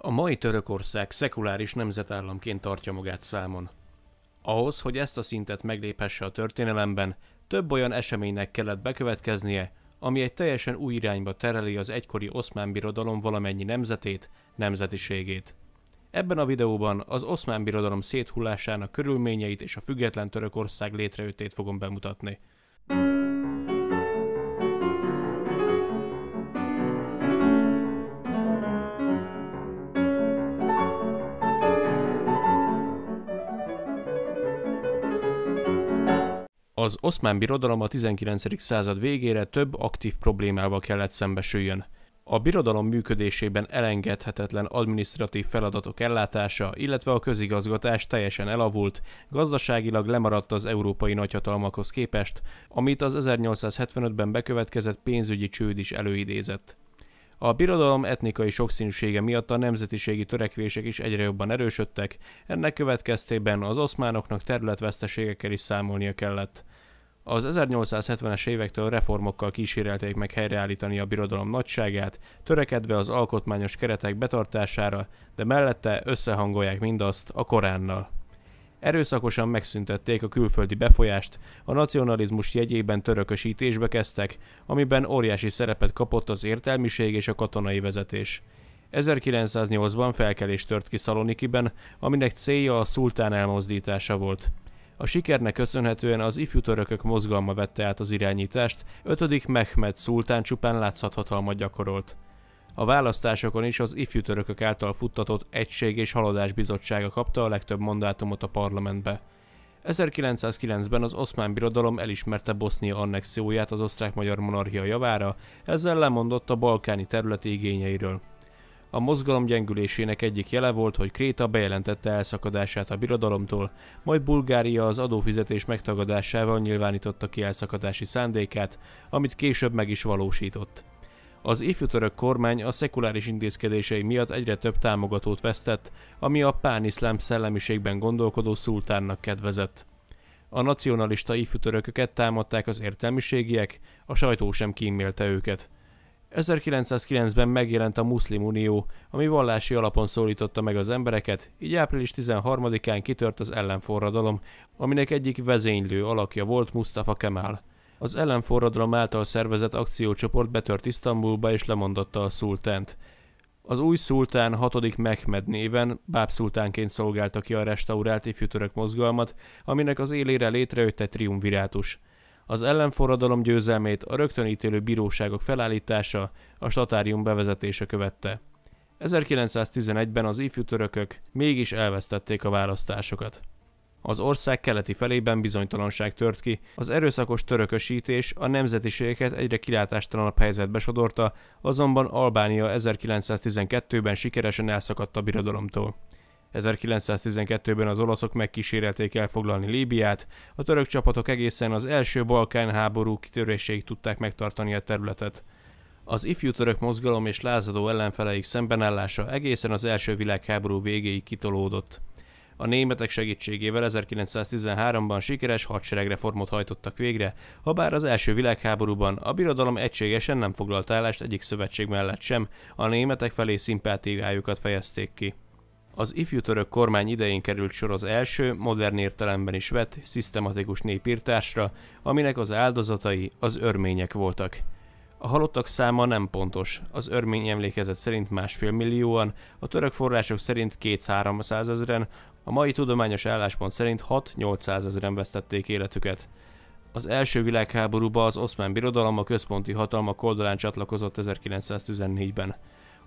A mai Törökország szekuláris nemzetállamként tartja magát számon. Ahhoz, hogy ezt a szintet megléphesse a történelemben, több olyan eseménynek kellett bekövetkeznie, ami egy teljesen új irányba tereli az egykori oszmán birodalom valamennyi nemzetét, nemzetiségét. Ebben a videóban az oszmán birodalom széthullásának körülményeit és a független Törökország létrejöttét fogom bemutatni. az oszmán birodalom a 19. század végére több aktív problémával kellett szembesüljön. A birodalom működésében elengedhetetlen adminisztratív feladatok ellátása, illetve a közigazgatás teljesen elavult, gazdaságilag lemaradt az európai nagyhatalmakhoz képest, amit az 1875-ben bekövetkezett pénzügyi csőd is előidézett. A birodalom etnikai sokszínűsége miatt a nemzetiségi törekvések is egyre jobban erősödtek, ennek következtében az oszmánoknak területveszteségekkel is számolnia kellett. Az 1870-es évektől reformokkal kísérelték meg helyreállítani a birodalom nagyságát, törekedve az alkotmányos keretek betartására, de mellette összehangolják mindazt a Koránnal. Erőszakosan megszüntették a külföldi befolyást, a nacionalizmus jegyében törökösítésbe kezdtek, amiben óriási szerepet kapott az értelmiség és a katonai vezetés. 1908-ban felkelés tört ki Szalonikiben, aminek célja a szultán elmozdítása volt. A sikernek köszönhetően az ifjú törökök mozgalma vette át az irányítást, 5. Mehmed szultán csupán hatalmat gyakorolt. A választásokon is az ifjú törökök által futtatott Egység és Haladás Bizottsága kapta a legtöbb mandátumot a parlamentbe. 1909-ben az oszmán birodalom elismerte Bosznia annexióját az osztrák-magyar monarchia javára, ezzel lemondott a balkáni területi igényeiről. A mozgalom gyengülésének egyik jele volt, hogy Kréta bejelentette elszakadását a birodalomtól, majd Bulgária az adófizetés megtagadásával nyilvánította ki elszakadási szándékát, amit később meg is valósított. Az ifjú török kormány a szekuláris intézkedései miatt egyre több támogatót vesztett, ami a pániszlám szellemiségben gondolkodó szultánnak kedvezett. A nacionalista ifjú törököket támadták az értelmiségiek, a sajtó sem kímélte őket – 1909-ben megjelent a Muszlim Unió, ami vallási alapon szólította meg az embereket, így április 13-án kitört az ellenforradalom, aminek egyik vezénylő alakja volt Mustafa Kemal. Az ellenforradalom által szervezett akciócsoport betört Isztambulba és lemondatta a szultánt. Az új szultán 6. Mehmed néven bábszultánként szolgálta ki a restaurált ifjútörök mozgalmat, aminek az élére létrejött egy triumvirátus – az ellenforradalom győzelmét a rögtönítélő bíróságok felállítása, a statárium bevezetése követte. 1911-ben az ifjú törökök mégis elvesztették a választásokat. Az ország keleti felében bizonytalanság tört ki, az erőszakos törökösítés a nemzetiségeket egyre kilátástalanabb helyzetbe sodorta, azonban Albánia 1912-ben sikeresen elszakadt a birodalomtól. 1912-ben az olaszok megkísérelték elfoglalni Líbiát, a török csapatok egészen az első Balkán háború kitöréséig tudták megtartani a területet. Az ifjú török mozgalom és lázadó ellenfeleik szembenállása egészen az első világháború végéig kitolódott. A németek segítségével 1913-ban sikeres hadseregreformot hajtottak végre, habár az első világháborúban a birodalom egységesen nem foglalt állást egyik szövetség mellett sem, a németek felé szimpátiájukat fejezték ki. Az ifjú török kormány idején került sor az első, modern értelemben is vett, szisztematikus népírtásra, aminek az áldozatai az örmények voltak. A halottak száma nem pontos, az örmény emlékezet szerint másfél millióan, a török források szerint két 300 ezeren, a mai tudományos álláspont szerint 6-800 ezeren vesztették életüket. Az első világháborúba az oszmán birodalom a központi hatalma oldalán csatlakozott 1914-ben.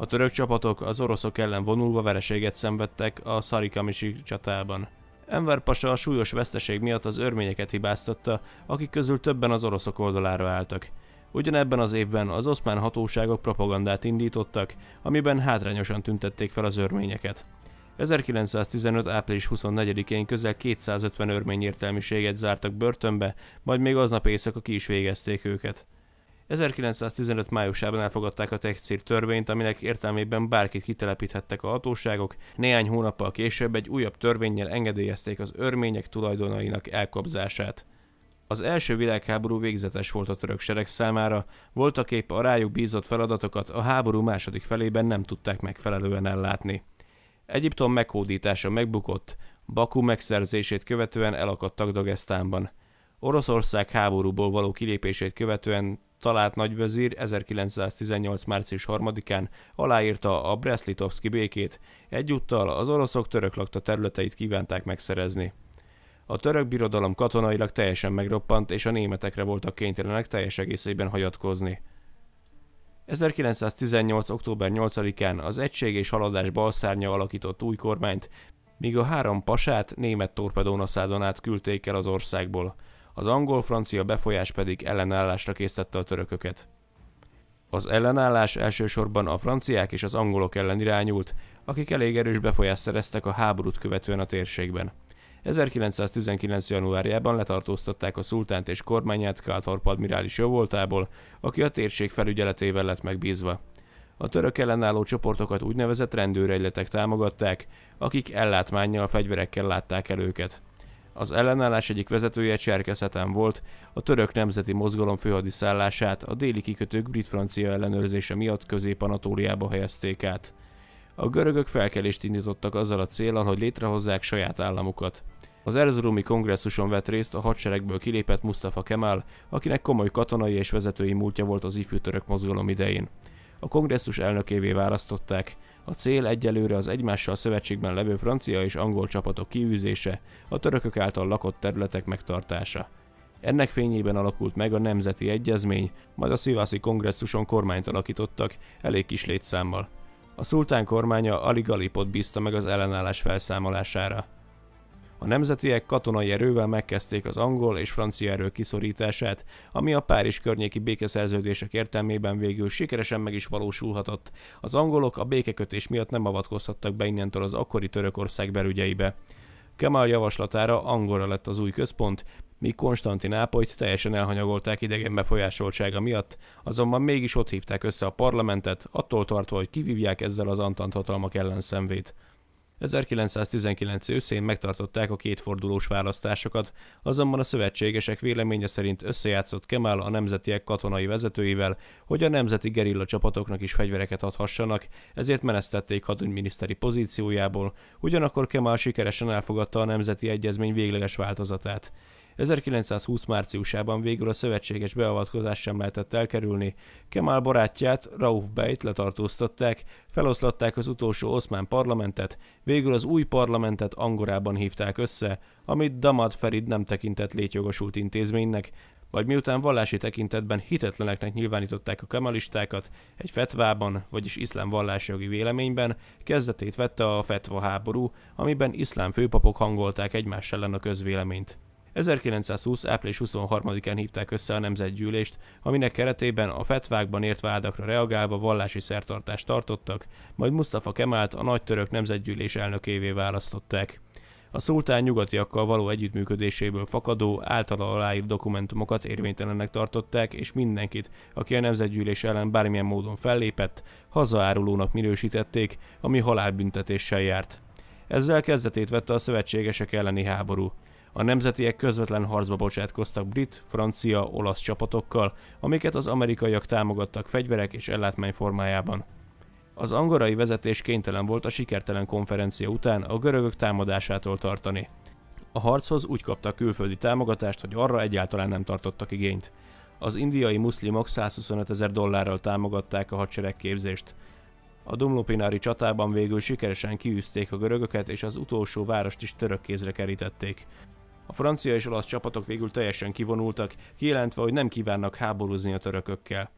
A török csapatok az oroszok ellen vonulva vereséget szenvedtek a Szarikamisi csatában. Enver Pasa a súlyos veszteség miatt az örményeket hibáztatta, akik közül többen az oroszok oldalára álltak. Ugyanebben az évben az oszmán hatóságok propagandát indítottak, amiben hátrányosan tüntették fel az örményeket. 1915. április 24-én közel 250 örmény értelmiséget zártak börtönbe, majd még aznap éjszaka ki is végezték őket. 1915 májusában elfogadták a textil törvényt, aminek értelmében bárkit kitelepíthettek a hatóságok, néhány hónappal később egy újabb törvényel engedélyezték az örmények tulajdonainak elkobzását. Az első világháború végzetes volt a török sereg számára, voltak épp a rájuk bízott feladatokat a háború második felében nem tudták megfelelően ellátni. Egyiptom meghódítása megbukott, Baku megszerzését követően elakadtak Dagestánban. Oroszország háborúból való kilépését követően talált nagyvezír 1918. március 3-án aláírta a Breslitovski békét, egyúttal az oroszok török lakta területeit kívánták megszerezni. A török birodalom katonailag teljesen megroppant, és a németekre voltak kénytelenek teljes egészében hagyatkozni. 1918. október 8-án az Egység és Haladás balszárnya alakított új kormányt, míg a három pasát német torpedónaszádon át küldték el az országból – az angol-francia befolyás pedig ellenállásra készítette a törököket. Az ellenállás elsősorban a franciák és az angolok ellen irányult, akik elég erős befolyást szereztek a háborút követően a térségben. 1919. januárjában letartóztatták a szultánt és kormányát Káthorp admirális jóvoltából, aki a térség felügyeletével lett megbízva. A török ellenálló csoportokat úgynevezett rendőregyletek támogatták, akik ellátmánnyal, fegyverekkel látták el őket. Az ellenállás egyik vezetője Cserkeszeten volt, a török nemzeti mozgalom főhadiszállását a déli kikötők brit-francia ellenőrzése miatt közép-anatóliába helyezték át. A görögök felkelést indítottak azzal a célral, hogy létrehozzák saját államukat. Az Erzurumi kongresszuson vett részt a hadseregből kilépett Mustafa Kemal, akinek komoly katonai és vezetői múltja volt az ifjú török mozgalom idején. A kongresszus elnökévé választották, a cél egyelőre az egymással szövetségben levő francia és angol csapatok kiűzése, a törökök által lakott területek megtartása. Ennek fényében alakult meg a Nemzeti Egyezmény, majd a szivászi kongresszuson kormányt alakítottak, elég kis létszámmal. A szultán kormánya alig Galipot bízta meg az ellenállás felszámolására. A nemzetiek katonai erővel megkezdték az angol és francia erő kiszorítását, ami a Párizs környéki békeszerződések értelmében végül sikeresen meg is valósulhatott. Az angolok a békekötés miatt nem avatkozhattak be innentől az akkori Törökország belügyeibe. Kemal javaslatára Angolra lett az új központ, míg Konstantinápolyt teljesen elhanyagolták idegen befolyásoltsága miatt, azonban mégis ott hívták össze a parlamentet, attól tartva, hogy kivívják ezzel az antant hatalmak ellen 1919 őszén megtartották a kétfordulós választásokat, azonban a szövetségesek véleménye szerint összejátszott Kemal a nemzetiek katonai vezetőivel, hogy a nemzeti gerilla csapatoknak is fegyvereket adhassanak, ezért menesztették hadügyminiszteri pozíciójából, ugyanakkor Kemal sikeresen elfogadta a nemzeti egyezmény végleges változatát. 1920 márciusában végül a szövetséges beavatkozás sem lehetett elkerülni. Kemal barátját, Rauf Beit letartóztatták, feloszlatták az utolsó oszmán parlamentet, végül az új parlamentet Angorában hívták össze, amit Damad Ferid nem tekintett létjogosult intézménynek, vagy miután vallási tekintetben hitetleneknek nyilvánították a Kemalistákat. egy fetvában, vagyis iszlám vallásjogi véleményben kezdetét vette a fetva háború, amiben iszlám főpapok hangolták egymás ellen a közvéleményt. 1920. április 23-án hívták össze a nemzetgyűlést, aminek keretében a fetvákban ért vádakra reagálva vallási szertartást tartottak, majd Mustafa Kemált a nagy török nemzetgyűlés elnökévé választották. A szultán nyugatiakkal való együttműködéséből fakadó, általa aláírt dokumentumokat érvénytelennek tartották, és mindenkit, aki a nemzetgyűlés ellen bármilyen módon fellépett, hazaárulónak minősítették, ami halálbüntetéssel járt. Ezzel kezdetét vette a szövetségesek elleni háború. A nemzetiek közvetlen harcba bocsátkoztak brit, francia, olasz csapatokkal, amiket az amerikaiak támogattak fegyverek és ellátmány formájában. Az angorai vezetés kénytelen volt a sikertelen konferencia után a görögök támadásától tartani. A harchoz úgy kaptak külföldi támogatást, hogy arra egyáltalán nem tartottak igényt. Az indiai muszlimok 125 ezer dollárral támogatták a hadsereg képzést. A Dumlupinári csatában végül sikeresen kiűzték a görögöket, és az utolsó várost is török kézre kerítették. A francia és olasz csapatok végül teljesen kivonultak, kijelentve, hogy nem kívánnak háborúzni a törökökkel.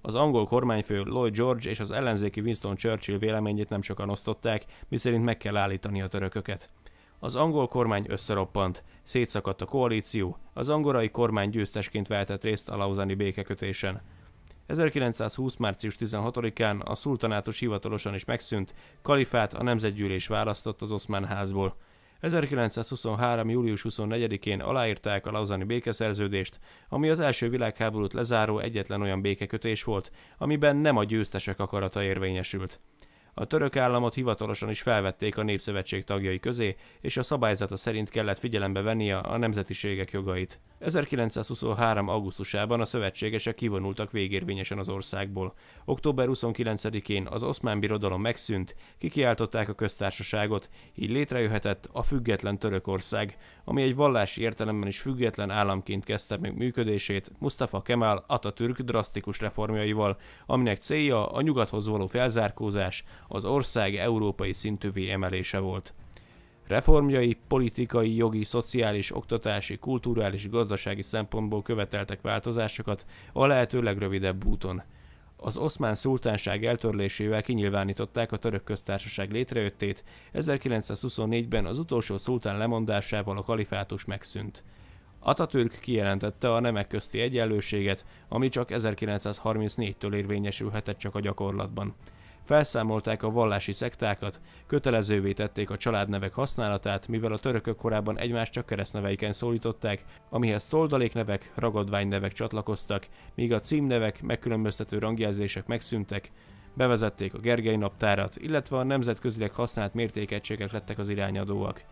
Az angol kormányfő Lloyd George és az ellenzéki Winston Churchill véleményét nem sokan osztották, miszerint meg kell állítani a törököket. Az angol kormány összeroppant, szétszakadt a koalíció, az angolai kormány győztesként vehetett részt a lauzani békekötésen. 1920. március 16-án a szultanátus hivatalosan is megszűnt, kalifát a nemzetgyűlés választott az oszmán házból. 1923. július 24-én aláírták a lauzani békeszerződést, ami az első világháborút lezáró egyetlen olyan békekötés volt, amiben nem a győztesek akarata érvényesült. A török államot hivatalosan is felvették a Népszövetség tagjai közé, és a szabályzata szerint kellett figyelembe vennie a nemzetiségek jogait. 1923. augusztusában a szövetségesek kivonultak végérvényesen az országból. Október 29-én az oszmán birodalom megszűnt, kikiáltották a köztársaságot, így létrejöhetett a független Törökország, ami egy vallási értelemben is független államként kezdte meg működését Mustafa Kemal Atatürk drasztikus reformjaival, aminek célja a nyugathoz való felzárkózás, az ország európai szintűvé emelése volt. Reformjai politikai, jogi, szociális, oktatási, kulturális, gazdasági szempontból követeltek változásokat a lehető legrövidebb úton. Az oszmán szultánság eltörlésével kinyilvánították a török köztársaság létrejöttét, 1924-ben az utolsó szultán lemondásával a kalifátus megszűnt. Atatürk kijelentette a nemek közti egyenlőséget, ami csak 1934-től érvényesülhetett csak a gyakorlatban felszámolták a vallási szektákat, kötelezővé tették a családnevek használatát, mivel a törökök korábban egymást csak keresztneveiken szólították, amihez toldaléknevek, ragadványnevek csatlakoztak, míg a címnevek, megkülönböztető rangjelzések megszűntek, bevezették a Gergely naptárat, illetve a nemzetközileg használt mértékegységek lettek az irányadóak.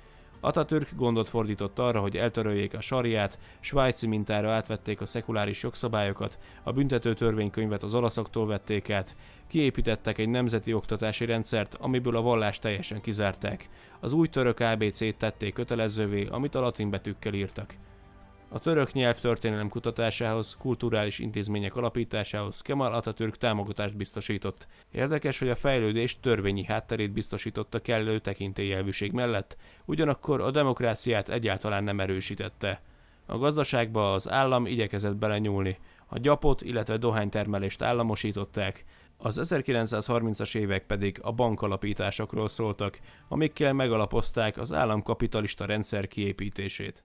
Atatürk gondot fordított arra, hogy eltöröljék a sarját, svájci mintára átvették a szekuláris jogszabályokat, a büntető törvénykönyvet az olaszoktól vették át, kiépítettek egy nemzeti oktatási rendszert, amiből a vallást teljesen kizárták. Az új török ABC-t tették kötelezővé, amit a latin betűkkel írtak. A török nyelv történelem kutatásához, kulturális intézmények alapításához Kemal Atatürk támogatást biztosított. Érdekes, hogy a fejlődés törvényi hátterét biztosította kellő tekintélyelvűség mellett, ugyanakkor a demokráciát egyáltalán nem erősítette. A gazdaságba az állam igyekezett belenyúlni, a gyapot, illetve dohánytermelést államosították, az 1930-as évek pedig a bankalapításokról szóltak, amikkel megalapozták az államkapitalista rendszer kiépítését.